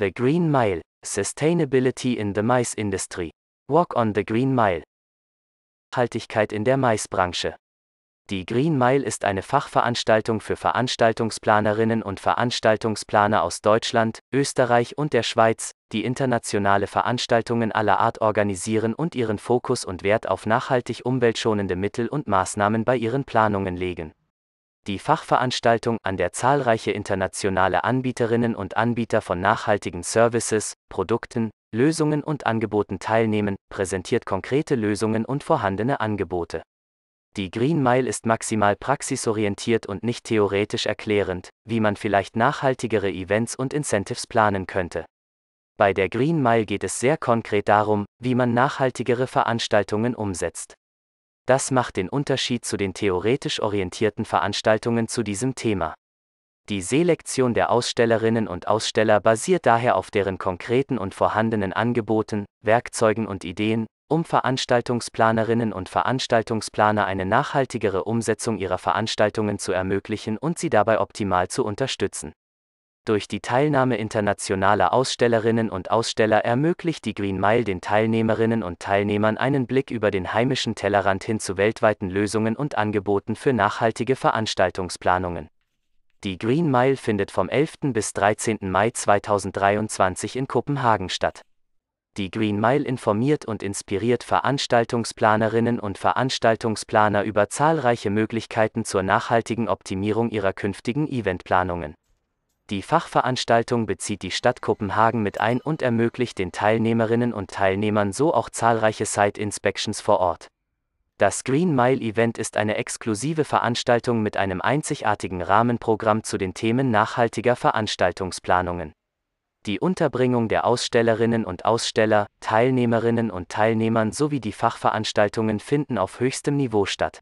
The Green Mile, Sustainability in the Maize Industry. Walk on the Green Mile. Haltigkeit in der Maisbranche. Die Green Mile ist eine Fachveranstaltung für Veranstaltungsplanerinnen und Veranstaltungsplaner aus Deutschland, Österreich und der Schweiz, die internationale Veranstaltungen aller Art organisieren und ihren Fokus und Wert auf nachhaltig umweltschonende Mittel und Maßnahmen bei ihren Planungen legen. Die Fachveranstaltung, an der zahlreiche internationale Anbieterinnen und Anbieter von nachhaltigen Services, Produkten, Lösungen und Angeboten teilnehmen, präsentiert konkrete Lösungen und vorhandene Angebote. Die Green Mile ist maximal praxisorientiert und nicht theoretisch erklärend, wie man vielleicht nachhaltigere Events und Incentives planen könnte. Bei der Green Mile geht es sehr konkret darum, wie man nachhaltigere Veranstaltungen umsetzt. Das macht den Unterschied zu den theoretisch orientierten Veranstaltungen zu diesem Thema. Die Selektion der Ausstellerinnen und Aussteller basiert daher auf deren konkreten und vorhandenen Angeboten, Werkzeugen und Ideen, um Veranstaltungsplanerinnen und Veranstaltungsplaner eine nachhaltigere Umsetzung ihrer Veranstaltungen zu ermöglichen und sie dabei optimal zu unterstützen. Durch die Teilnahme internationaler Ausstellerinnen und Aussteller ermöglicht die Green Mile den Teilnehmerinnen und Teilnehmern einen Blick über den heimischen Tellerrand hin zu weltweiten Lösungen und Angeboten für nachhaltige Veranstaltungsplanungen. Die Green Mile findet vom 11. bis 13. Mai 2023 in Kopenhagen statt. Die Green Mile informiert und inspiriert Veranstaltungsplanerinnen und Veranstaltungsplaner über zahlreiche Möglichkeiten zur nachhaltigen Optimierung ihrer künftigen Eventplanungen. Die Fachveranstaltung bezieht die Stadt Kopenhagen mit ein und ermöglicht den Teilnehmerinnen und Teilnehmern so auch zahlreiche Site-Inspections vor Ort. Das Green Mile Event ist eine exklusive Veranstaltung mit einem einzigartigen Rahmenprogramm zu den Themen nachhaltiger Veranstaltungsplanungen. Die Unterbringung der Ausstellerinnen und Aussteller, Teilnehmerinnen und Teilnehmern sowie die Fachveranstaltungen finden auf höchstem Niveau statt.